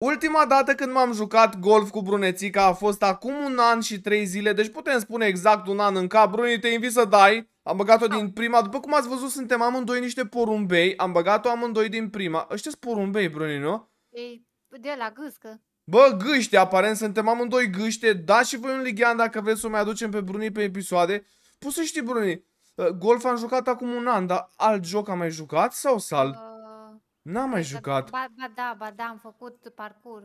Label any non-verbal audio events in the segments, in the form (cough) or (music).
Ultima dată când m-am jucat golf cu Brunețica a fost acum un an și trei zile, deci putem spune exact un an în cap. Bruni, te invit să dai. Am băgat-o din ah. prima. După cum ați văzut, suntem amândoi niște porumbei. Am băgat-o amândoi din prima. Ăștia sunt porumbei, Bruni, nu? Ei, de la gâscă. Bă, gâște, aparent suntem amândoi gâște. Da și voi un lighean dacă vreți să o mai aducem pe Bruni pe episoade. Poți să știi, Bruni, uh, golf am jucat acum un an, dar alt joc am mai jucat sau sal? Uh... N-am mai jucat. Ba, ba da, ba da, am făcut parcurs.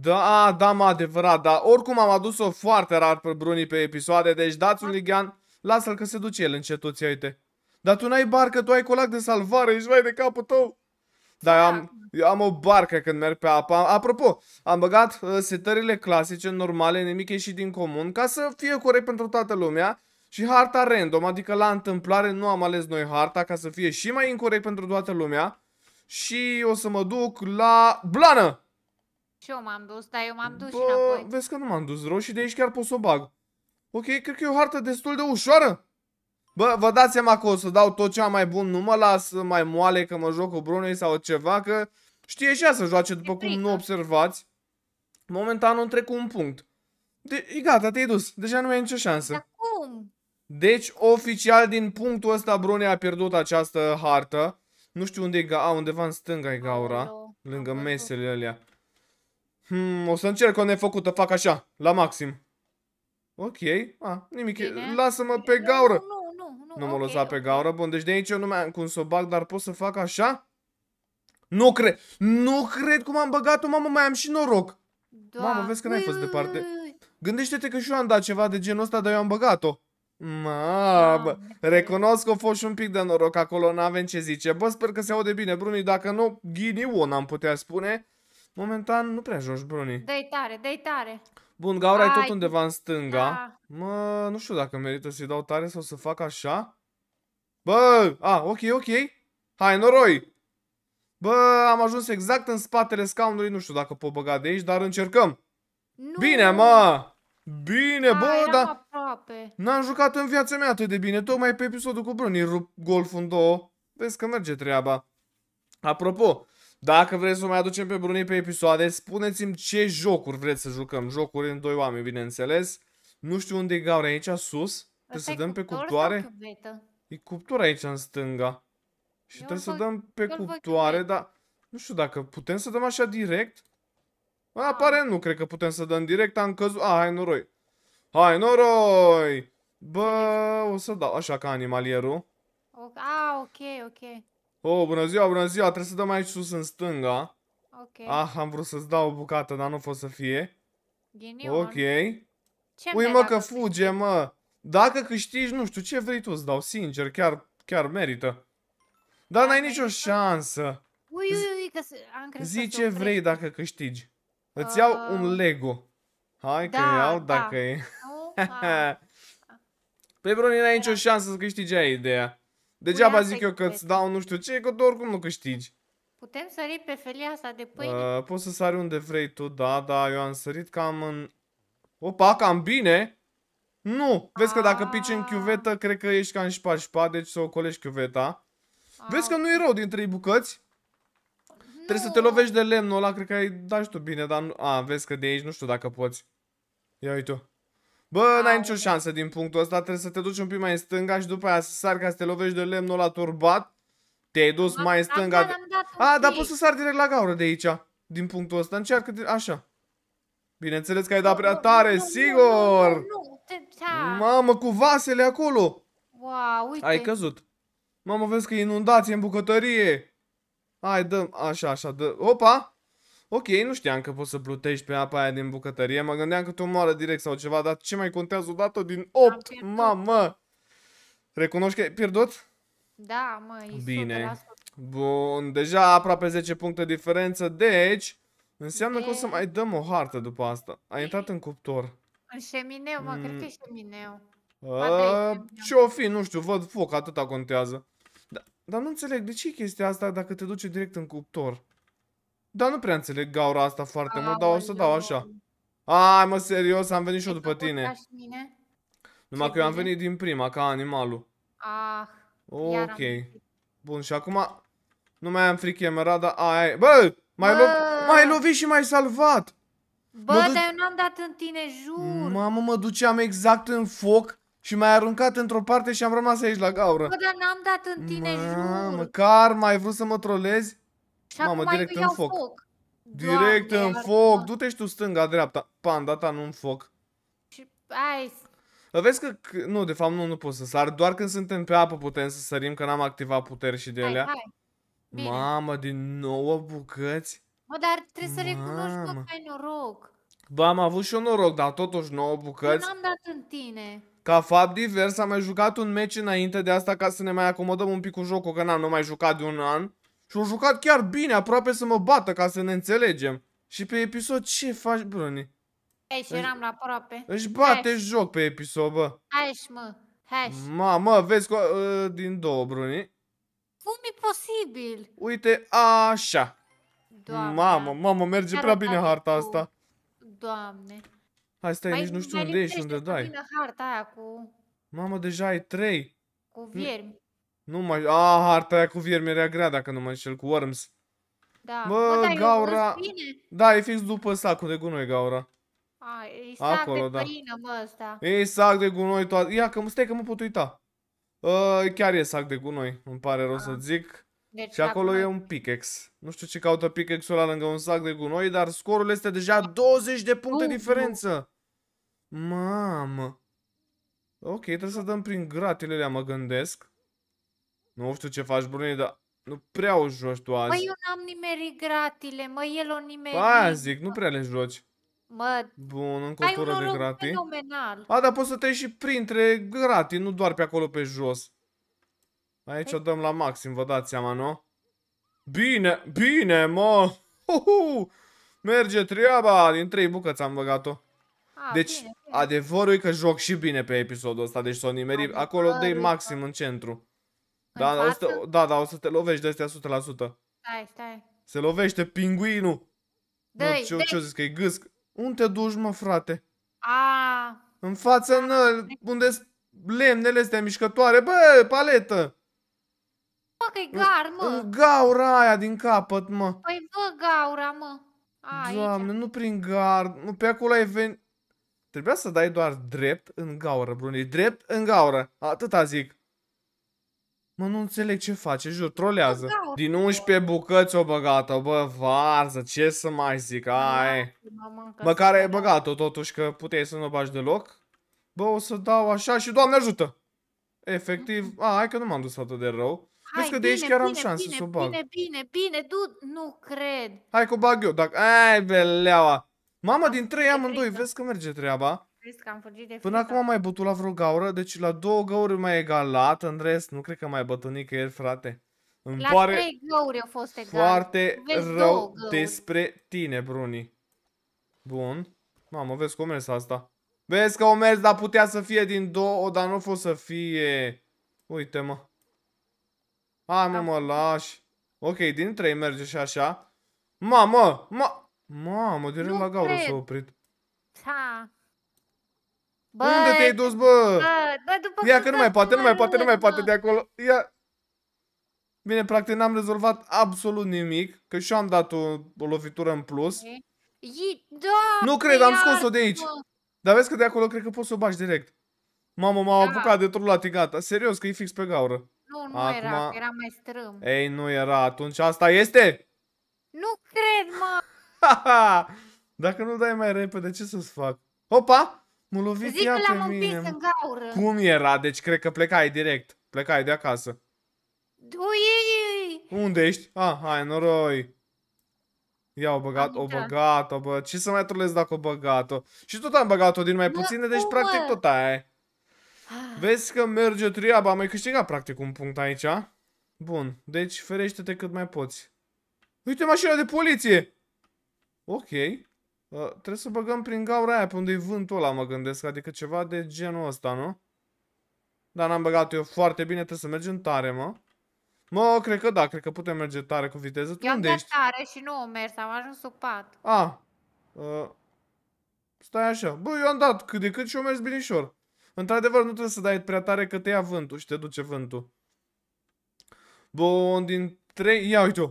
Da, da, mă, adevărat, da oricum am adus-o foarte rar pe Bruni pe episoade, deci dați un ligan, lasă-l că se duce el cetuția, uite. Dar tu n-ai barcă, tu ai colac de salvare, ești mai de capul tău. Da, eu am, eu am o barcă când merg pe apă. Apropo, am băgat uh, setările clasice, normale, nimic și din comun, ca să fie corect pentru toată lumea. Și harta random, adică la întâmplare nu am ales noi harta, ca să fie și mai incorrect pentru toată lumea. Și o să mă duc la blană. Și eu m-am dus, dar eu m-am dus Bă, și înapoi. vezi că nu m-am dus rău și de aici chiar pot să o bag. Ok, cred că e o hartă destul de ușoară. Bă, vă dați seama că o să dau tot ce am mai bun, nu mă las mai moale că mă joc cu Brunei sau ceva, că știe și ea să joace, după cum nu observați. Momentan nu trec cu un punct. De e gata, te-ai dus. Deja nu mai ai nicio șansă. Acum. Deci, oficial, din punctul ăsta, Brunei a pierdut această hartă. Nu știu unde e gaura. A, undeva în stânga e gaura. Lângă mesele alea. Hmm, o să încerc o nefăcută. Fac așa, la maxim. Ok. A, nimic. Lasă-mă pe gaură. Nu, nu, nu. Nu mă okay, lăsa pe gaură. Bun, deci de aici eu nu mai am cum să o bag, dar pot să fac așa? Nu cred. Nu cred cum am băgat-o, mamă. Mai am și noroc. Da. Mamă, vezi că n-ai fost departe. Gândește-te că și eu am dat ceva de genul ăsta, dar eu am băgat-o bă, da. recunosc că a fost și un pic de noroc acolo, n-avem ce zice. Bă, sper că se aude bine, Bruni, dacă nu, n am putea spune. Momentan nu prea joci, Bruni. dă tare, dă tare. Bun, gaura e tot undeva în stânga. Da. Mă, nu știu dacă merită să-i dau tare sau să fac așa. Bă, a, ok, ok. Hai, noroi. Bă, am ajuns exact în spatele scaunului, nu știu dacă pot băga de aici, dar încercăm. Nu. Bine, mă! Bine, bă, da, dar aproape. n-am jucat în viața mea atât de bine. Tocmai pe episodul cu Bruni rup golful în două. Vezi că merge treaba. Apropo, dacă vreți să mai aducem pe Bruni pe episoade, spuneți-mi ce jocuri vreți să jucăm. Jocuri în doi oameni, bineînțeles. Nu știu unde e gaură aici, sus. Trebuie să dăm pe cuptoare. E cuptura aici în stânga. Și eu trebuie să dăm pe cuptoare, dar nu știu dacă putem să dăm așa direct apare? nu cred că putem să dăm direct, am căzut... Ah, hai noroi. Hai noroi! Bă, o să dau așa ca animalierul. Ah, ok, ok. Oh, bună ziua, bună ziua, trebuie să dăm aici sus în stânga. Ok. Ah, am vrut să-ți dau o bucată, dar nu fost să fie. Ghinion. Ok. Ce Ui, mă, că fuge, mă. Dacă câștigi, nu știu ce vrei tu, să dau sincer, chiar, chiar merită. Dar n-ai nicio șansă. Ui, ui, ui, că am crezut Zi ce vrei dacă câștigi. Îți iau uh, un Lego. Hai da, că iau da. dacă e. (laughs) Pe Bruni n-ai nicio șansă să câștigi aia ideea. Degeaba Puneam zic eu că îți dau nu știu ce, că tu oricum nu câștigi. Putem sări pe felia asta de pâine? Uh, poți să sari unde vrei tu, da, da, eu am sărit cam în... Opa, cam bine! Nu! Vezi că dacă pici în chiuvetă, ah. cred că ești cam șpa-șpa, deci să o colești chiuveta. Vezi că nu e rău din trei bucăți? Trebuie să te lovești de lemnul ăla, cred că ai dat și tu bine, dar nu... A, vezi că de aici nu știu dacă poți. Ia uite -o. Bă, n-ai nicio șansă din punctul ăsta, trebuie să te duci un pic mai în stânga și după aia să sari ca să te lovești de lemnul ăla turbat. Te-ai dus mai în stânga. De... A, dar poți să sari direct la gaură de aici, din punctul ăsta. Încearcă, de... așa. Bineînțeles că ai dat prea tare, sigur! Mamă, cu vasele acolo! Wow, uite! Ai căzut. Mamă, vezi că e inundație în bucătărie! Hai, dă, așa, așa, dă, opa! Ok, nu știam că poți să plutești pe apa aia din bucătărie, mă gândeam că tu moară direct sau ceva, dar ce mai contează o dată din 8, mamă! Recunoști că ai pierdut? Da, mă, e Bine. Bun, deja aproape 10 puncte diferență, deci înseamnă de... că o să mai dăm o hartă după asta. Ai intrat în cuptor. În șemineu, mă, mm. cred că e șemineu. A, ce o fi, nu știu, văd foc, atâta contează. Dar nu înțeleg, de ce e chestia asta dacă te duce direct în cuptor? Dar nu prea înțeleg gaura asta foarte mult, dar o să dau așa. Ai mă, serios, am venit și eu după tine. Numai că eu am venit din prima, ca animalul. Ah, Ok. Bun, și acum nu mai am frică emerada, aia Ai Bă, mai, Bă. mai lovit și mai salvat. Bă, dar eu n-am dat în tine, jur. Mamă, mă duceam exact în foc și m-ai aruncat într-o parte și am rămas aici la gaură. Bă, dar n-am dat în tine, Mamă, jur. karma, ai vrut să mă trolezi? Și Mamă, direct în foc. foc. Direct Doamne, în foc. Du-te și tu stânga, dreapta. Panda ta nu în foc. Și ai... Vezi că, nu, de fapt nu, nu pot să sar. Doar când suntem pe apă putem să sărim, că n-am activat puteri și de alea. Mamă, din nou bucăți? Mă, dar trebuie să recunoști că ai noroc. Bă, am avut și eu noroc, dar totuși nouă bucăți. Nu am dat în tine. Ca fapt divers, am mai jucat un meci înainte de asta ca să ne mai acomodăm un pic cu jocul, că n-am nu mai jucat de un an. Și au jucat chiar bine, aproape să mă bată ca să ne înțelegem. Și pe episod ce faci, Bruni? Ești, eram la aproape. Își bate Hai. joc pe episod, bă. Hai, mă. Hai. Mamă, vezi că uh, din două, Bruni. Cum e posibil? Uite, așa. Doamne. Mamă, mamă, merge prea bine harta asta. Doamne. Hai stai, mai, nici nu știu unde ești, unde dai. Mai harta aia cu... Mamă, deja ai trei. Cu viermi. Nu, mai... A, ah, harta aia cu viermi era grea, dacă nu mai cel cu worms. Da. Bă, gaura... Da, e fix după sacul de gunoi, gaura. A, e sac Acolo, de da. mă, ăsta. E sac de gunoi toată. Ia, că stai că mă pot uita. Ă, chiar e sac de gunoi, îmi pare rău să zic. Deci, și acolo e un pickex. Nu știu ce caută pickex-ul ăla lângă un sac de gunoi, dar scorul este deja 20 de puncte uh, diferență. Mamă. Ok, trebuie să dăm prin gratele alea, mă gândesc. Nu știu ce faci, Brunei, dar nu prea o joci tu azi. Mă, eu n-am nimerit gratile, mă, el o nimerit. Aia zic, nu prea le joci. Mă, Bun, încă ai un de gratii. fenomenal. A, dar poți să te și printre gratii, nu doar pe acolo pe jos. Aici Hai. Păi- o dăm la maxim, vă dați seama, nu? Bine, bine, mă! -huh. Merge treaba! Din trei bucăți am băgat-o. Ah, deci, bine, adevărul e că joc și bine pe episodul ăsta, deci s-o nimeri adevărul, acolo de da. maxim în centru. În da, da, o să, da, da, o să te lovești de astea 100%. Stai, stai. Se lovește pinguinul. Da, mă, ce, ce zis că e gâsc? Unde te duci, mă, frate? A. În față, în, unde lemnele astea mișcătoare, bă, paletă. Bă, că gar, mă. În gaura aia din capăt, mă. Păi, bă, gaura, mă. A, Doamne, aici. nu prin gard. Pe acolo ai venit. Trebuia să dai doar drept în gaură, Bruni. Drept în gaură. Atâta zic. Mă, nu înțeleg ce face, jur, trolează. Din 11 bucăți o băgată, bă, varză, ce să mai zic, ai. care e băgat-o totuși, că puteai să nu o bagi deloc. Bă, o să dau așa și Doamne ajută! Efectiv, mm. a, hai că nu m-am dus atât de rău. Hai, că bine, de aici chiar bine, am șanse bine, să o bag. Bine, bine, bine, tu nu cred. Hai că o bag eu, dacă... Ai, beleaua! Mamă, din trei amândoi, vezi că merge treaba. Vezi că am fugit de Până acum am mai bătut la vreo gaură, deci la două gauri mai egalat, în rest nu cred că mai bătut nicăieri, frate. Îmi la pare trei gauri au fost egal. foarte vezi rău despre tine, Bruni. Bun. Mamă, vezi cum mers asta. Vezi că o mers, dar putea să fie din două, dar nu fost să fie... Uite, mă. Hai, mă, mă, lași. Ok, din trei merge și așa. Mamă, mă, Mamă, de rând la gaură s-a oprit. Ha. Bă, Unde te-ai dus, bă? Bă, bă după Ia că nu mai poate, nu mai poate, nu mai poate de acolo. Ia. Bine, practic n-am rezolvat absolut nimic, că și-am dat o, o lovitură în plus. I, da, nu cred, am scos-o de aici. Dar vezi că de acolo cred că poți să o bagi direct. Mamă, m-au da. apucat de trulate, gata. Serios, că e fix pe gaură. Nu, nu Acum... era, era mai strâm. Ei, nu era. Atunci asta este? Nu cred, mă. (laughs) Dacă nu dai mai repede, ce să-ți fac? Opa! M-a lovit Zic ea că l-am în gaură. Cum era? Deci cred că plecai direct. Plecai de acasă. Ui! Unde ești? Ah, hai, noroi. Ia, o băgat, o băgat-o, bă. Ce să mai trolez dacă o băgat-o? Și tot am băgat-o din mai puține, deci practic tot aia e. Ah. Vezi că merge treaba, am mai câștigat practic un punct aici. Bun, deci ferește-te cât mai poți. Uite mașina de poliție! Ok. Uh, trebuie să băgăm prin gaura aia pe unde e vântul ăla, mă gândesc. Adică ceva de genul ăsta, nu? Dar n-am băgat eu foarte bine, trebuie să mergem tare, mă. Mă, cred că da, cred că putem merge tare cu viteză. Tu eu unde ești? tare și nu am mers, am ajuns sub pat. A. Ah, uh, stai așa. Bă, eu am dat cât de cât și eu mers binișor. Într-adevăr, nu trebuie să dai prea tare că te ia vântul și te duce vântul. Bun, din trei... Ia uite-o.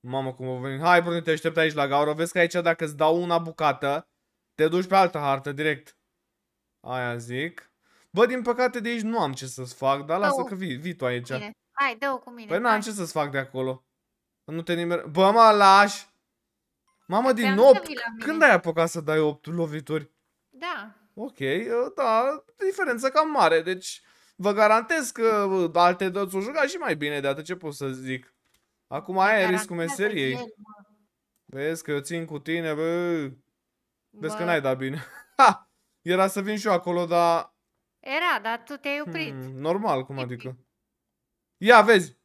Mamă, cum o venim. Hai, Bruni, te aștept aici la gaură. Vezi că aici dacă îți dau una bucată, te duci pe altă hartă, direct. Aia zic. Bă, din păcate de aici nu am ce să-ți fac, dar lasă că vii, vii tu aici. Bine. Hai, dă cu mine. Păi n-am ce să-ți fac de acolo. Nu te nimeni... Bă, mă, lași! Mamă, din 8? Când ai apucat să dai 8 lovituri? Da. Ok, ă, da, diferență cam mare, deci vă garantez că ă, alte dăți o juca și mai bine de atât ce pot să zic. Acum aia e riscul meseriei. Vezi că eu țin cu tine, bă. Vezi bă. că n-ai dat bine. (laughs) Ha! Era să vin și eu acolo, dar... Era, dar tu te-ai oprit. Hmm, normal, cum adică? Ia, vezi!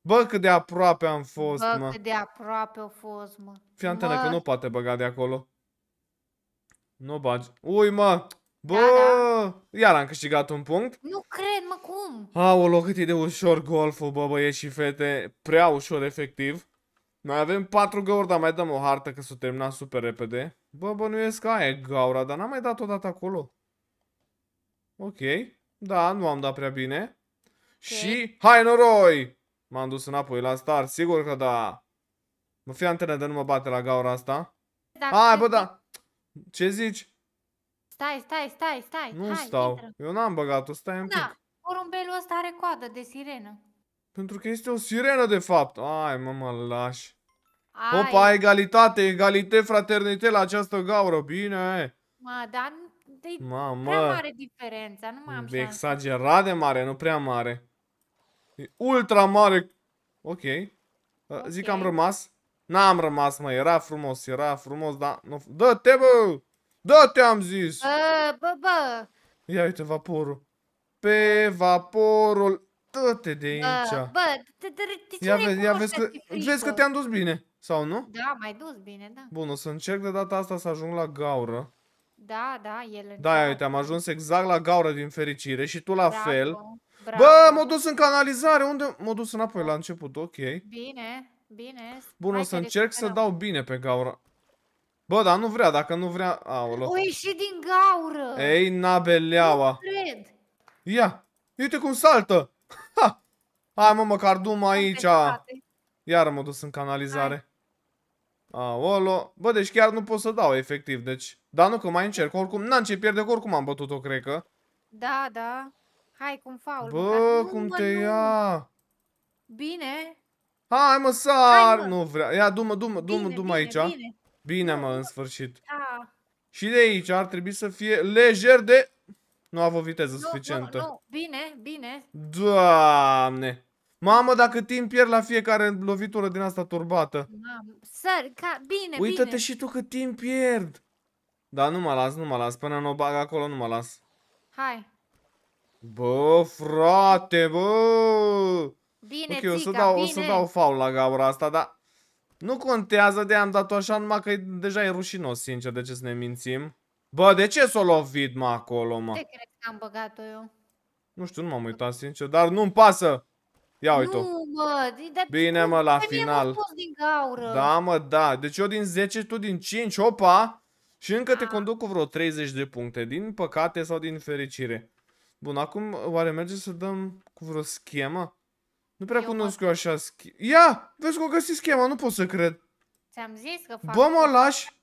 Bă, cât de aproape am fost, Bă, mă. cât de aproape au fost, mă. Fii antenă, că nu poate băga de acolo. Nu bagi. Ui, mă! Bă, da, da. iar am câștigat un punct. Nu cred, mă, cum? Aolo, cât e de ușor golful, bă, băieți și fete. Prea ușor, efectiv. Noi avem patru găuri, dar mai dăm o hartă, că s-o termina super repede. Bă, bănuiesc că aia e gaura, dar n-am mai dat odată acolo. Ok. Da, nu am dat prea bine. Okay. Și, hai noroi! M-am dus înapoi la star, sigur că da. Mă fi antenă de nu mă bate la gaura asta. Da, hai, bă, da. Ce zici? Stai, stai, stai, stai. Nu Hai, stau. Intră. Eu n-am băgat-o, stai un da. pic. Porumbelul ăsta are coadă de sirenă. Pentru că este o sirenă, de fapt. Ai, mă, mă lași. Ai. Opa, egalitate, egalite, fraternite la această gaură. Bine. Mă, dar De Mamă. prea mare diferența. Nu mai am De exagerat de mare, nu prea mare. E ultra mare. Ok. okay. Uh, zic că am rămas. N-am rămas, mă. Era frumos, era frumos, dar... Dă-te, bă! Da, te-am zis! Bă, bă, bă! Ia uite vaporul. Pe vaporul... Tăte te de aici! Bă, bă, de, de, de Ia, vezi, ia vezi, că, vezi că te-am dus bine, sau nu? Da, mai dus bine, da. Bun, o să încerc de data asta să ajung la gaură. Da, da, el Da, ia uite, am ajuns exact la gaură din fericire și tu la bravo, fel. Bravo. Bă, m a dus în canalizare, unde? m a dus înapoi la început, ok. Bine, bine. Bun, Hai o să încerc să dau bine pe gaură. Bă, dar nu vrea, dacă nu vrea... Aolo. O ieși din gaură! Ei, nabeleaua! Nu cred! Ia! Uite cum saltă! (laughs) Ha! Hai mă, măcar du aici! Iar mă dus în canalizare. Hai. Aolo! Bă, deci chiar nu pot să dau, efectiv, deci... Dar nu, că mai încerc, oricum... N-am ce pierde, oricum am bătut-o, cred că. Da, da. Hai, cum faul. Bă, nu, cum mă, te nu. ia! Bine! Hai mă, sar! Hai, mă. Nu vrea... Ia, du-mă, du-mă, du-mă, du-mă aici. Bine. Bine, mă, în sfârșit. Da. Și de aici ar trebui să fie lejer de... Nu a avut viteză nu, suficientă. Nu, nu, bine, bine. Doamne. Mamă, dacă timp pierd la fiecare lovitură din asta turbată. Mamă, ca... bine, Uită-te bine. și tu cât timp pierd. Da, nu mă las, nu mă las. Până nu o bag acolo, nu mă las. Hai. Bă, frate, bă! Bine, okay, o să, dau, bine. o să dau faul la gaura asta, dar nu contează, de am dat-o așa, numai că deja e rușinos, sincer, de ce să ne mințim. Bă, de ce s-o lovit, mă, acolo, mă? De crezi că am băgat-o eu? Nu știu, nu m-am uitat, sincer, dar nu-mi pasă. Ia uite-o. Nu, dar Bine, mă, la final. din gaură. Da, mă, da. Deci eu din 10, tu din 5, opa! Și încă te ah. conduc cu vreo 30 de puncte, din păcate sau din fericire. Bun, acum oare merge să dăm cu vreo schemă? Nu prea eu cunosc eu așa schema. Ia! Vezi că o găsit schema, nu pot să cred. Ți-am zis că fac... Bă, mă lași!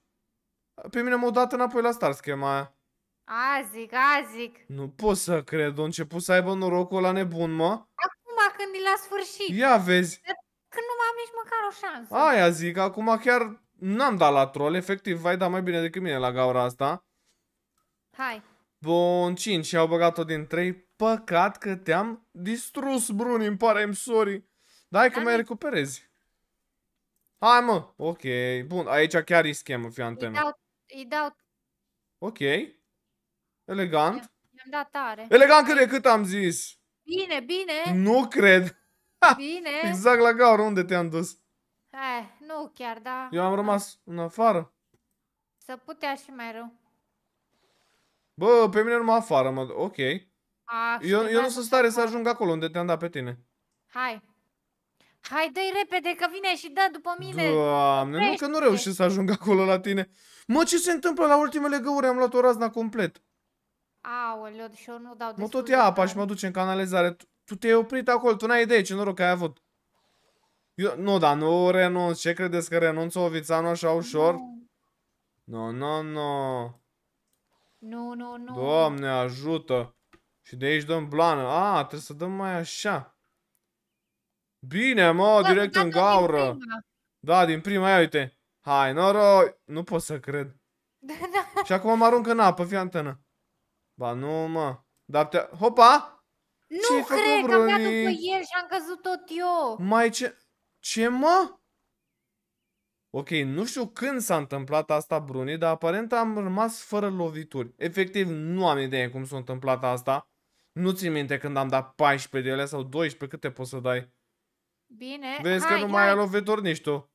Pe mine m-au dat înapoi la start schema aia. A, zic, a, zic. Nu pot să cred, a început să aibă norocul la nebun, mă. Acum, când e la sfârșit. Ia vezi. Când nu mai am nici măcar o șansă. Aia zic, acum chiar n-am dat la troll, efectiv, vai da mai bine decât mine la gaura asta. Hai. Bun, 5 și au băgat-o din 3, Păcat că te-am distrus, Bruni, îmi pare, I'm sorry. Dai că da, mai recuperezi. Hai, mă! Ok, bun, aici chiar e schemă, fii în Îi dau, Ok. Elegant. Mi-am dat tare. Elegant cât de cât am zis. Bine, bine. Nu cred. (laughs) Bine. exact la gaură, unde te-am dus? Eh, nu chiar, da. Eu am rămas în afară. Să putea și mai rău. Bă, pe mine numai afară mă... Ok eu, eu nu sunt stare să ajung acolo unde te-am dat pe tine. Hai. Hai, dă-i repede că vine și dă după mine. Doamne, nu că nu reușesc să ajung acolo la tine. Mă, ce se întâmplă la ultimele găuri? Am luat o razna complet. Aoleu, și eu nu dau Mă tot ia apa și mă duce în canalizare. Tu, te-ai oprit acolo, tu n-ai idee ce noroc ai avut. Eu, nu, dar nu renunț. Ce credeți că o vițanu așa ușor? Nu, no. nu, no, nu. No, nu, nu, nu. Doamne, ajută. Și de aici dăm blană. A, trebuie să dăm mai așa. Bine, mă, da, direct în da, gaură. Din da, din prima, ia uite. Hai, noroi. Nu pot să cred. (laughs) Da, da. Și acum mă arunc în apă, fi antenă. Ba, nu, mă. Dar te... Hopa! Nu cred făcut, că am dat după el și am căzut tot eu. Mai ce... Ce, mă? Ok, nu știu când s-a întâmplat asta, Bruni, dar aparent am rămas fără lovituri. Efectiv, nu am idee cum s-a întâmplat asta. Nu ți minte când am dat 14 de alea sau 12, câte poți să dai? Bine, Vezi hai, că nu hai. mai ai lovituri nici tu.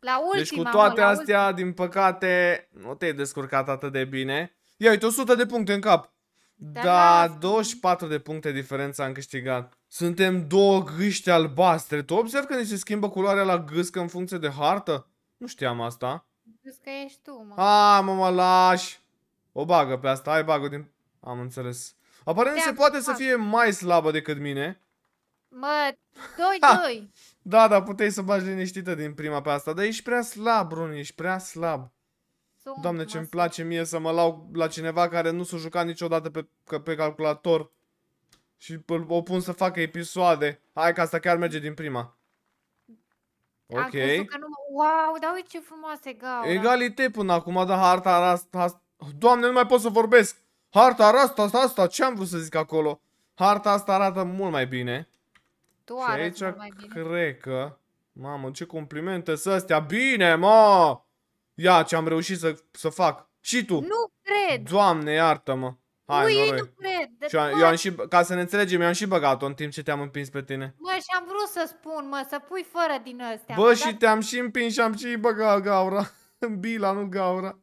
La ultima, deci cu toate mă, astea, ultima. din păcate, nu te-ai descurcat atât de bine. Ia uite, 100 de puncte în cap. Da da, la... 24 de puncte diferența am câștigat. Suntem două gâște albastre. Tu observi că ni se schimbă culoarea la gâscă în funcție de hartă? Nu știam asta. Gâscă ești tu, mă. A, mă, mă, lași. O bagă pe asta. Hai, bagă din... Am înțeles. Aparent se poate să fie mai slabă decât mine. Mă, Doi, doi. Da, da, puteai să bagi liniștită din prima pe asta, dar ești prea slab, Bruni. ești prea slab. Sunt Doamne, ce-mi place mie să mă lau la cineva care nu s-a jucat niciodată pe, pe calculator și o pun să facă episoade. Hai că asta chiar merge din prima. Ok. că nu... Wow, dar uite ce frumoase gaură. Egalite până acum, da, harta asta... Doamne, nu mai pot să vorbesc! Harta arată asta, asta, ce am vrut să zic acolo? Harta asta arată mult mai bine. Tu și aici mult mai bine. cred că... Mamă, ce complimente să astea. Bine, mă! Ia ce am reușit să, să fac. Și tu. Nu cred. Doamne, iartă-mă. Hai, nu, noroi. nu cred. și eu, eu am și, ca să ne înțelegem, eu am și băgat-o în timp ce te-am împins pe tine. Mă, și am vrut să spun, mă, să pui fără din astea. Bă, și te-am și împins și am și băgat gaura. (laughs) Bila, nu gaura.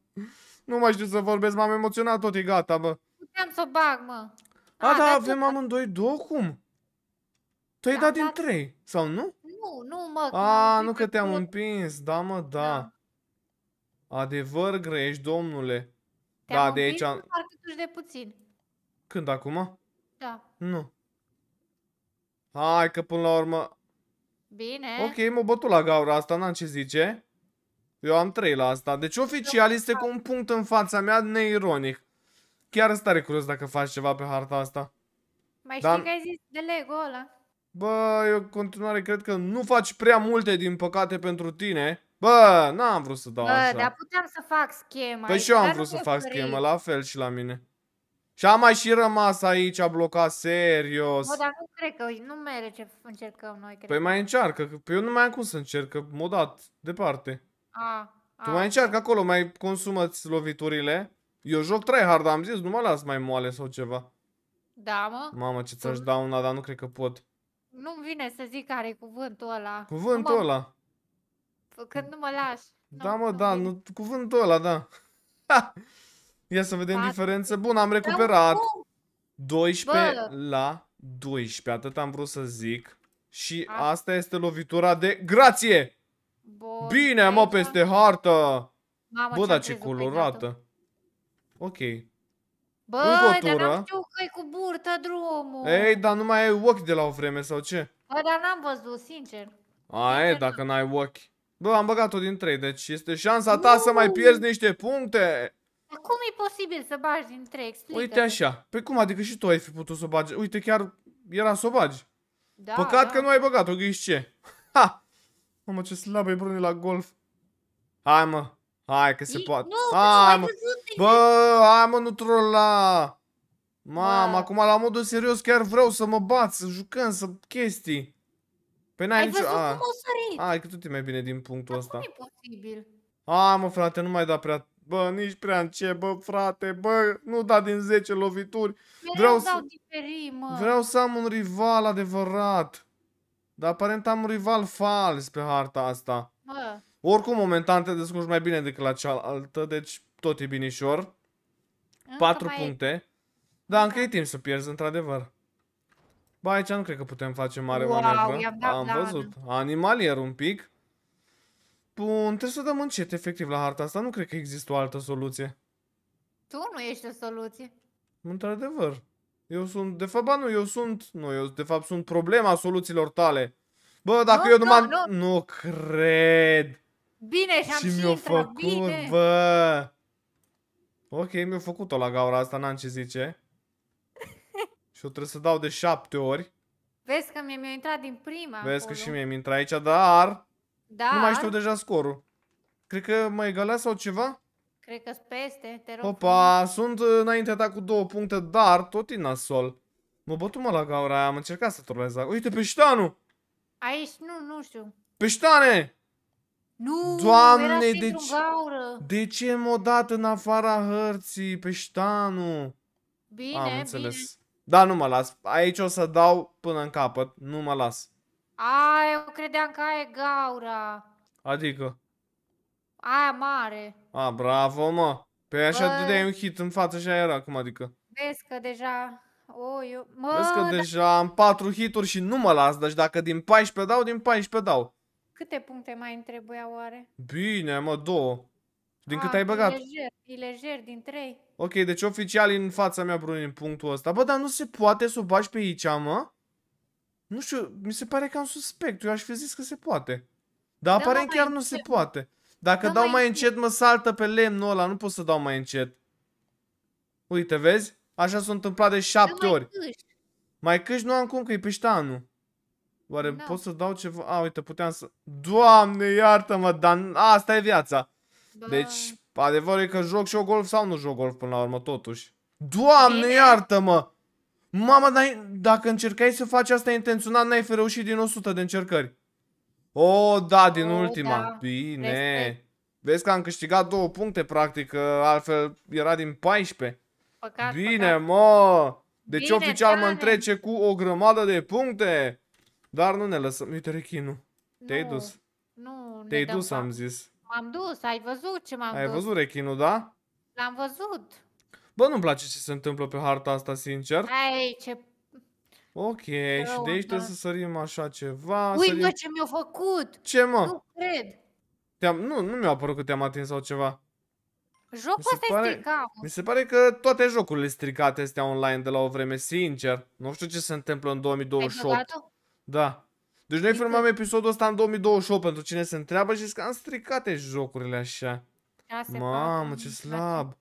Nu mai știu să vorbesc, m-am emoționat tot, e gata, bă. Puteam să o bag, mă. A, A da, avem amândoi două, cum? Tu ai da, dat da. din da. trei, sau nu? Nu, nu, mă. A, nu că te-am împins, da, mă, da. da. Adevăr greș, domnule. Da, de aici am... Parcă de puțin. Când, acum? Da. Nu. Hai că până la urmă... Bine. Ok, mă bătu la gaură asta, n-am ce zice. Eu am 3 la asta. Deci oficial este cu un punct în fața mea, neironic. Chiar îți tare curios dacă faci ceva pe harta asta. Mai știi Dar... că ai zis de Lego ăla. Bă, eu în continuare cred că nu faci prea multe, din păcate, pentru tine. Bă, n-am vrut să dau Bă, așa. dar puteam să fac schema. Păi și eu am vrut să fac schema, la fel și la mine. Și am mai și rămas aici a blocat, serios. Bă, dar nu cred că nu merge ce încercăm noi. Cred. Păi mai încearcă, că păi eu nu mai am cum să încerc, că m-o dat departe. A, a. Tu mai încearcă acolo, mai consumați loviturile. Eu joc trei hard am zis, nu mă las mai moale sau ceva. Da, mă? Mamă, ce ți-aș da una, dar nu cred că pot. Nu-mi vine să zic care e cuvântul ăla. Cuvântul ăla? Când nu mă las. Da, nu, mă, da, nu, cuvântul ăla, da. Ia să vedem diferență. Bun, am recuperat. 12 Bă. la 12, atât am vrut să zic. Și A. asta este lovitura de grație! Bun. Bine, am peste hartă! Mamă, Bă, dar ce colorată. Ok. Bă, dar n-am știut că e cu burtă drumul. Ei, dar nu mai ai ochi de la o vreme sau ce? Bă, dar n-am văzut, sincer. A, e, dacă n-ai ochi. Bă, am băgat-o din 3, deci este șansa ta Uuu. să mai pierzi niște puncte. Dar cum e posibil să bagi din 3? Explică. Uite așa. Păi cum, adică și tu ai fi putut să o bagi? Uite, chiar era să o bagi. Da, Păcat da. că nu ai băgat-o, ghiși ce. Ha! Mamă, ce slabă e Bruni la golf. Hai, mă. Hai, că se poate. Nu, hai, mă. Bă, hai, mă, nu trola. Mamă, acum la modul serios chiar vreau să mă bat, să jucăm, să chestii. Păi n-ai nicio... Ai văzut cum Hai, că tot e mai bine din punctul ăsta. Cum e posibil? Hai, mă, frate, nu mai da prea Bă, nici prea încep, bă, frate, bă, nu da din 10 lovituri. Vreau, să... Vreau să am un rival adevărat. Dar aparent am un rival fals pe harta asta. Bă. Oricum, momentan te descurci mai bine decât la cealaltă, deci tot e binișor. Încă 4 puncte. puncte. Da, încă e timp să pierzi, într-adevăr. Ba, aici nu cred că putem face mare wow, manevră. am văzut. Animalier un pic. Bun, trebuie să dăm încet, efectiv, la harta asta. Nu cred că există o altă soluție. Tu nu ești o soluție. Într-adevăr. Eu sunt, de fapt, ba nu, eu sunt, nu, eu de fapt sunt problema soluțiilor tale. Bă, dacă nu, eu nu, nu Nu. nu cred. Bine, și-am și, și mi-o făcut, bine. bă. Ok, mi-o făcut-o la gaura asta, n-am ce zice. (laughs) și o trebuie să dau de șapte ori. Vezi că mi-a intrat din prima Vezi acolo. că și mie mi-a intrat aici, dar... Dar... Nu mai știu deja scorul. Cred că mai egalea sau ceva? Cred că peste, te rog. Opa, sunt înainte ta cu două puncte, dar tot e nasol. Mă bătu mă la gaura aia, am încercat să trolez. Uite, peștanul! Aici nu, nu știu. Peștane! Nu, Doamne, de ce, gaură. de ce m-o dat în afara hărții, peștanul? Bine, Am înțeles. Bine. Da, nu mă las. Aici o să dau până în capăt. Nu mă las. A, eu credeam că aia e gaura. Adică? Aia mare. A, bravo, mă. Pe păi așa dădeai un hit în față și aia era acum, adică. Vezi că deja... O, eu... Mă, Vezi că da... deja am 4 hituri și nu mă las, deci dacă din 14 dau, din 14 dau. Câte puncte mai îmi trebuia oare? Bine, mă, două. Din A, cât ai băgat? E lejer, e lejer, din 3. Ok, deci oficial în fața mea, Bruni, în punctul ăsta. Bă, dar nu se poate să o bagi pe aici, mă? Nu știu, mi se pare că am suspect. Eu aș fi zis că se poate. Dar da, aparent chiar nu se poate. Dacă dau mai, încet, mă saltă pe lemnul ăla. Nu pot să dau mai încet. Uite, vezi? Așa s-a întâmplat de șapte ori. Mai câști. mai Nu am cum, că e piștanul. Oare da. pot să dau ceva? A, uite, puteam să... Doamne, iartă-mă, dar asta e viața. Da. Deci, adevărul e că joc și eu golf sau nu joc golf până la urmă, totuși. Doamne, iartă-mă! Mama, dacă încercai să faci asta intenționat, n-ai fi reușit din 100 de încercări. O, oh, da, din oh, ultima. Da. Bine. Respect. Vezi că am câștigat două puncte, practic, că altfel era din 14. Păcat, Bine, păcat. mă! Deci Bine, oficial mă întrece cu o grămadă de puncte. Dar nu ne lăsăm. Uite, rechinul. Te-ai dus. Nu, Te-ai dus, am zis. M-am dus, ai văzut ce m-am dus. Ai văzut rechinul, da? L-am văzut. Bă, nu-mi place ce se întâmplă pe harta asta, sincer. Ai, ce Ok, Rău, și de aici da. trebuie să sărim așa ceva. Ui, sărim... mă, ce mi-a făcut! Ce, mă? Nu cred! Te-am... Nu, nu mi-a apărut că te-am atins sau ceva. Jocul ăsta pare... stricat. Mi se pare că toate jocurile stricate astea online de la o vreme, sincer. Nu știu ce se întâmplă în 2028. Da. Deci noi filmăm episodul ăsta în 2028 pentru cine se întreabă și că am stricate jocurile așa. Mamă, ce slab.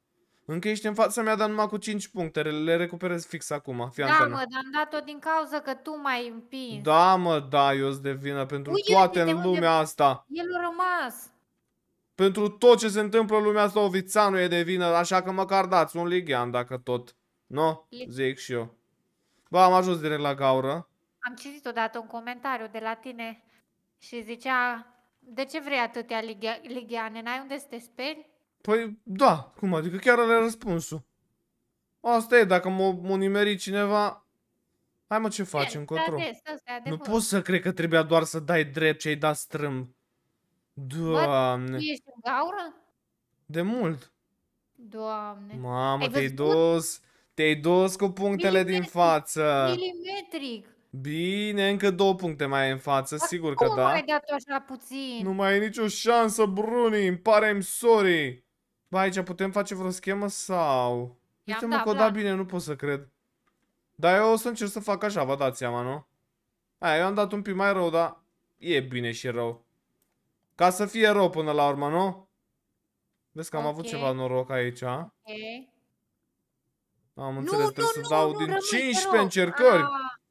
Încă ești în fața mea, dar numai cu 5 puncte. Le recuperez fix acum. Fii da, mă, dar am dat-o din cauza că tu mai împins. Da, mă, da, eu de vină pentru Ui, toate în lumea asta. El a rămas. Pentru tot ce se întâmplă în lumea asta, Ovițanu e de vină, așa că măcar dați un ligian dacă tot. Nu? No? Zic și eu. Bă, am ajuns direct la gaură. Am citit odată un comentariu de la tine și zicea, de ce vrei atâtea ligiane? N-ai unde să te speri? Păi da, cum adică chiar are răspunsul. Asta e, dacă mă nimeri cineva... Hai mă, ce faci încotro? Da, da, nu poți să cred că trebuia doar să dai drept ce ai dat strâmb. Doamne. Bă, ești în gaură? De mult. Doamne. Mamă, te-ai dus. Te-ai dus cu punctele din față. Milimetric. Bine, încă două puncte mai ai în față, sigur că da. Cum ai dat așa puțin? Nu mai ai nicio șansă, Bruni, îmi pare I'm sorry. Ba, aici putem face vreo schemă sau... Uite-mă da, că da bine, nu pot să cred. Dar eu o să încerc să fac așa, vă dați seama, nu? Aia, eu am dat un pic mai rău, dar e bine și rău. Ca să fie rău până la urmă, nu? Vezi că am okay. avut ceva noroc aici. Ok. Am înțeles, nu, trebuie nu, să nu, dau nu, din rămâi, 15 rău. încercări. Ah.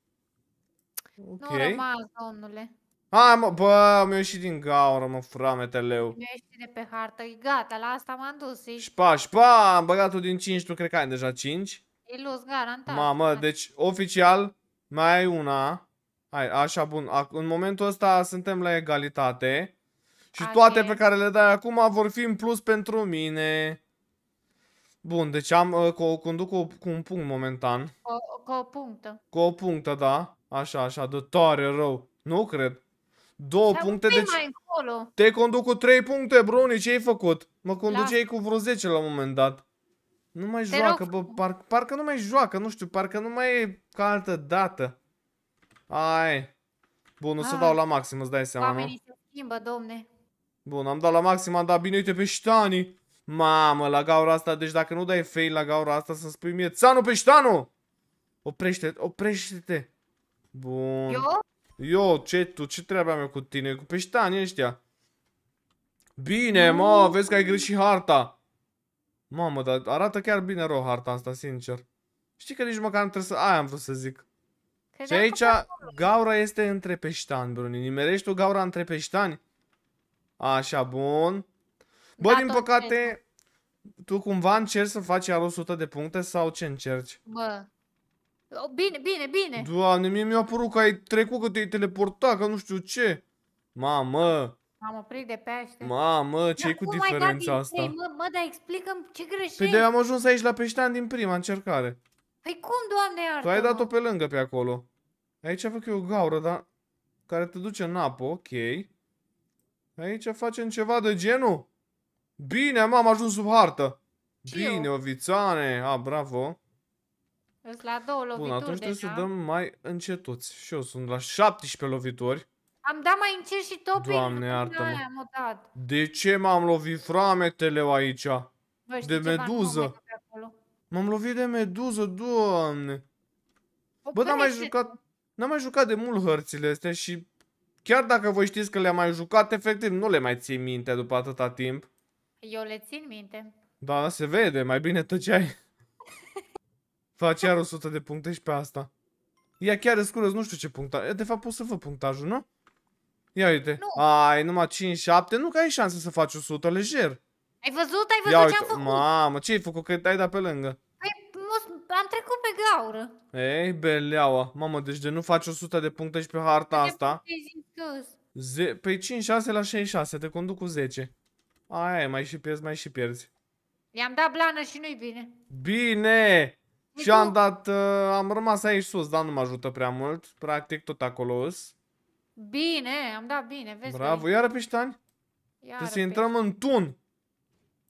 Ok. Nu rămas, domnule. Hai mă, bă, am ieșit din gaură, mă, frameteleu. Mi-a ieșit de pe hartă, e gata, la asta m-am dus. E... Șpa, șpa, am băgat-o din 5, tu cred că ai deja 5. E luz, garantat. Mamă, deci, oficial, mai ai una. Hai, așa, bun, în momentul ăsta suntem la egalitate. Și toate pe care le dai acum vor fi în plus pentru mine. Bun, deci am, uh, conduc cu, cu un punct momentan. Cu, cu o punctă. Cu o punctă, da. Așa, așa, de tare rău. Nu cred. Două Dar puncte, deci mai încolo. te conduc cu trei puncte, Bruni, ce ai făcut? Mă conduceai cu vreo 10 la un moment dat. Nu mai te joacă, bă, par, parcă nu mai joacă, nu știu, parcă nu mai e ca altă dată. Ai. Bun, o să ah. dau la maxim, îți dai seama, Oamenii nu? se schimbă, domne. Bun, am dat la maxim, am dat bine, uite pe ștani. Mamă, la gaura asta, deci dacă nu dai fail la gaura asta, să-mi spui mie, Țanu, pe ștanu! Oprește, oprește-te. Bun. Eu? Yo, ce, tu, ce treabă am eu cu tine? Cu peștani ăștia. Bine, mă, vezi că ai greșit harta. Mamă, dar arată chiar bine rău harta asta, sincer. Știi că nici măcar nu trebuie să... Aia am vrut să zic. Credeam și aici gaura este între peștani, Bruni. Nimerești tu gaura între peștani? Așa, bun. Bă, da, din păcate, tu cumva încerci să faci iar 100 de puncte sau ce încerci? Bă, Oh, bine, bine, bine. Doamne, mie mi-a părut că ai trecut, că te-ai teleportat, că nu știu ce. Mamă. M-am oprit de pește. Mamă, ce e cu diferența asta? Ei, mă, mă, dar explică-mi ce greșești. Păi de am ajuns aici la peștean din prima încercare. Păi cum, doamne, iartă Tu ai dat-o pe lângă pe acolo. Aici fac eu o gaură, dar... Care te duce în apă, ok. Aici facem ceva de genul? Bine, am ajuns sub hartă. Bine, ovițane. A, bravo la două lovituri Bun, atunci deja. trebuie să dăm mai încetuți. Și eu sunt la 17 lovituri. Am dat mai încet și tot Doamne, iartă -mă. Dat. De ce m-am lovit frametele aici? Bă, de meduză. M-am lovit de meduză, doamne. O, Bă, n-am mai jucat... N-am mai jucat de mult hărțile astea și chiar dacă voi știți că le-am mai jucat, efectiv nu le mai țin minte după atâta timp. Eu le țin minte. Da, se vede, mai bine tăceai. Faci iar 100 de puncte și pe asta. Ia chiar îți nu știu ce punctaj. De fapt pot să văd punctajul, nu? Ia uite. Nu. Ai numai 5, 7, nu că ai șanse să faci 100, lejer. Ai văzut? Ai văzut ce am făcut? Mamă, ce ai făcut? Că ai dat pe lângă. Păi, am trecut pe gaură. Ei, beleaua. Mamă, deci de nu faci 100 de puncte și pe harta păi de asta. Ze păi 5, 6 la 6 te conduc cu 10. Aia mai și pierzi, mai și pierzi. I-am dat blană și nu-i bine. Bine! Și eu am dat, uh, am rămas aici sus, dar nu mă ajută prea mult. Practic tot acolo us. Bine, am dat bine, vezi. Bravo, iară piștani. Iară Trebuie să intrăm în tun.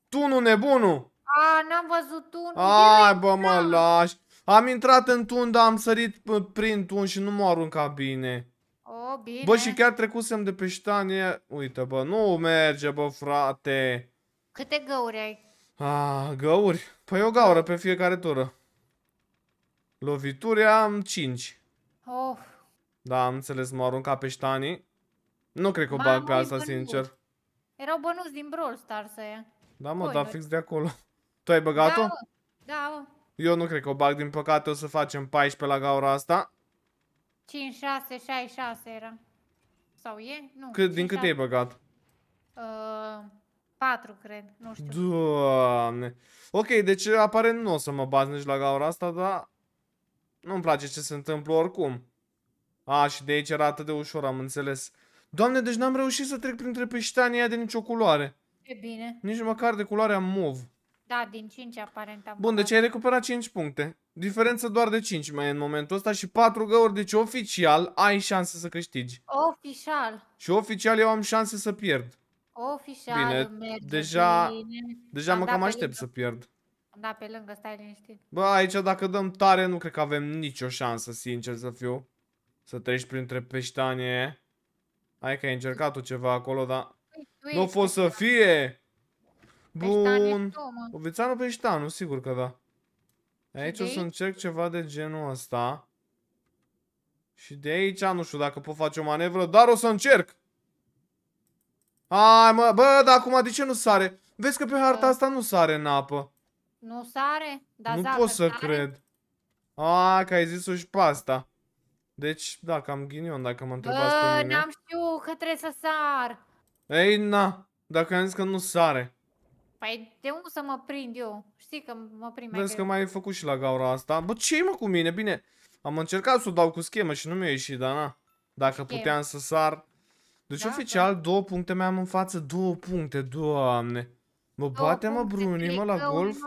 Tunul nebunul. A, n-am văzut tunul. Ai, bă, mă da. lași. Am intrat în tun, dar am sărit prin tun și nu m-a aruncat bine. O, bine. Bă, și chiar trecusem de pe Uite, bă, nu merge, bă, frate. Câte găuri ai? A, găuri? Păi o gaură pe fiecare tură. Lovituri am 5. Oh. Da, am înțeles, m-au aruncat pe ștanii. Nu cred că o bag pe asta, sincer. Erau bănuți din Brawl Stars aia. Da, mă, Spoiler. dar fix de acolo. Tu ai băgat-o? Da, da Eu nu cred că o bag, din păcate o să facem 14 la gaura asta. 5, 6, 6, 6 era. Sau e? Nu. Cât, 5, din câte ai băgat? Uh, 4, cred. Nu știu. Doamne. Ok, deci aparent nu o să mă baz nici la gaura asta, dar nu-mi place ce se întâmplă oricum. A, și de aici era atât de ușor, am înțeles. Doamne, deci n-am reușit să trec printre peștania de nicio culoare. E bine. Nici măcar de culoarea mov. Da, din 5 aparent am Bun, deci ai recuperat 5 puncte. Diferență doar de 5 mai în momentul ăsta și 4 găuri, deci oficial ai șanse să câștigi. Oficial. Și oficial eu am șanse să pierd. Oficial. Bine, deja, bine. deja am mă cam aștept să pierd. Da, pe lângă, stai liniștit. Bă, aici dacă dăm tare, nu cred că avem nicio șansă, sincer să fiu. Să treci printre peștanie. Hai că ai încercat o ceva acolo, dar... Păi, nu a fost să fie! Bun. Ovițanul peștanul, sigur că da. Aici o să încerc ceva de genul ăsta. Și de aici nu știu dacă pot face o manevră, dar o să încerc. Hai mă, bă, dar acum de ce nu sare? Vezi că pe harta da. asta nu sare în apă. Nu sare? Da, nu zahăr, pot să sare? cred. A, că ai zis-o și pasta. Deci, da, cam ghinion dacă mă întrebați Bă, pe mine. n-am știut că trebuie să sar. Ei, na, dacă am zis că nu sare. Păi de unde să mă prind eu? Știi că mă prind mai Vezi că mai ai făcut și la gaura asta. Bă, ce mă cu mine? Bine, am încercat să o dau cu schemă și nu mi-a ieșit, dar na. Dacă Schem. puteam să sar. Deci da, oficial, da. două puncte mai am în față. Două puncte, doamne. Mă bate, mă, Bruni, mă, la golf.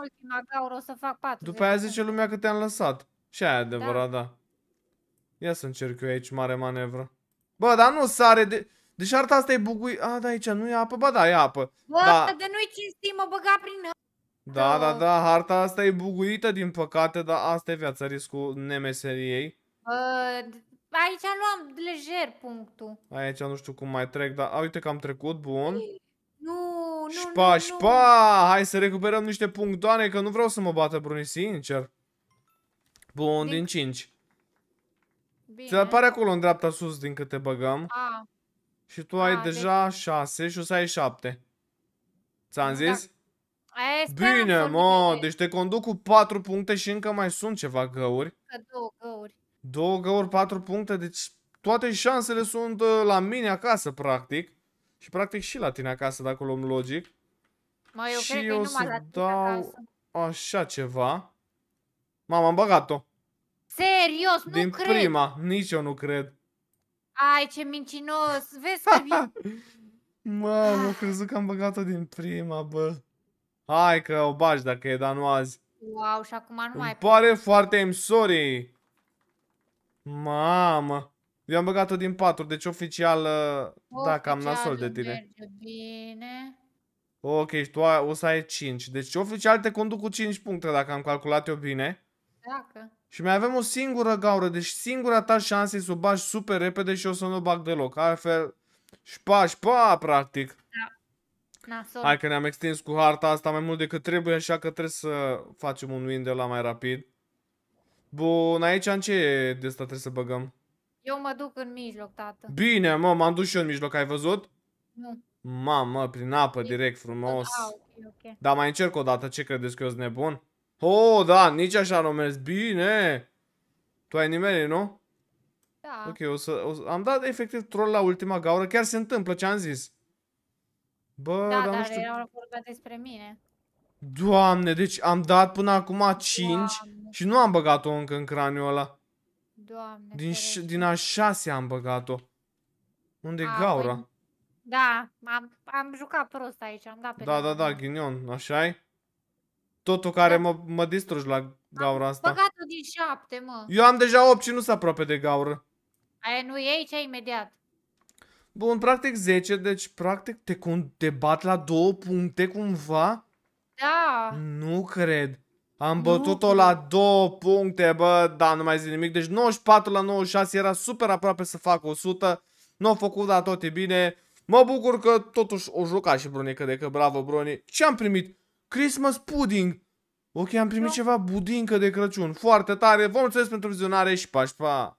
o să fac 4. După aia zice lumea că te-am lăsat. Și aia da. adevărat, da. da. Ia să încerc eu aici mare manevră. Bă, dar nu sare de... Deci arta asta e bugui... A, da, aici nu e apă? bă da, e apă. Bă, da. de nu-i cinstit, mă băga prin... Da, da, da, harta asta e buguită, din păcate, dar asta e viața, riscul nemeseriei. Bă, aici am lejer punctul. Aici nu știu cum mai trec, dar a, uite că am trecut, bun. Nu, nu, șpa, nu, șpa! nu. Hai să recuperăm niște punctoane, că nu vreau să mă bată Bruni, sincer. Bun, Bine. din 5. Se apare acolo în dreapta sus din câte băgăm. A. Și tu A, ai deci- deja 6 și o să ai 7. Ți-am da. zis? Da. Bine, mă, deci te conduc cu 4 puncte și încă mai sunt ceva găuri. Că două găuri. Două găuri, 4 puncte, deci toate șansele sunt uh, la mine acasă, practic. Și practic și la tine acasă, dacă luăm logic. Mă, eu și cred eu că să la dau acasă. așa ceva. Mama, am băgat-o. Serios, nu Din cred. prima, nici eu nu cred. Ai, ce mincinos. Vezi că vin... (laughs) Mă, am crezut că am băgat-o din prima, bă. Hai că o bagi dacă e, dar nu azi. Wow, și acum nu Îmi mai... pare foarte, I'm sorry. Mamă. Eu am băgat-o din 4, deci oficial, oficial ă, da, cam nasol de tine. bine. Ok, și tu o să ai 5. Deci oficial te conduc cu 5 puncte dacă am calculat eu bine. Dacă. Și mai avem o singură gaură, deci singura ta șansă să o bagi super repede și o să nu bag deloc. Altfel, șpa, șpa, practic. Da. Hai că ne-am extins cu harta asta mai mult decât trebuie, așa că trebuie să facem un win de la mai rapid. Bun, aici în ce de asta trebuie să băgăm? Eu mă duc în mijloc, tată. Bine, mă, m-am dus și eu în mijloc, ai văzut? Nu. Mamă, prin apă, e, direct, frumos. Da, okay, okay. Dar mai încerc o dată, ce credeți că eu sunt nebun? Oh, da, nici așa nu mers. Bine! Tu ai nimerit, nu? Da. Ok, o să, o să... Am dat efectiv troll la ultima gaură. Chiar se întâmplă ce am zis. Bă, da, dar, dar nu știu... era vorba despre mine. Doamne, deci am dat până acum 5 Doamne. și nu am băgat-o încă în craniul ăla. Doamne. Din, din a șasea am băgat-o. Unde e gaura? Băi... Da, am, am jucat prost aici, am dat pe Da, da, da, ghinion, așa e? Totul care da. mă, mă distrugi la gaura am asta. băgat-o din șapte, mă. Eu am deja 8 și nu s aproape de gaură. Aia nu e aici, imediat. Bun, practic 10, deci practic te, te bat la două puncte cumva? Da. Nu cred. Am bătut-o la două puncte, bă, da, nu mai zic nimic. Deci 94 la 96 era super aproape să fac 100. Nu au făcut, dar tot e bine. Mă bucur că totuși o juca și Bruni, că de că bravo Broni. Ce am primit? Christmas pudding. Ok, am primit no. Da. ceva budincă de Crăciun. Foarte tare. Vă mulțumesc pentru vizionare și pașpa. pa!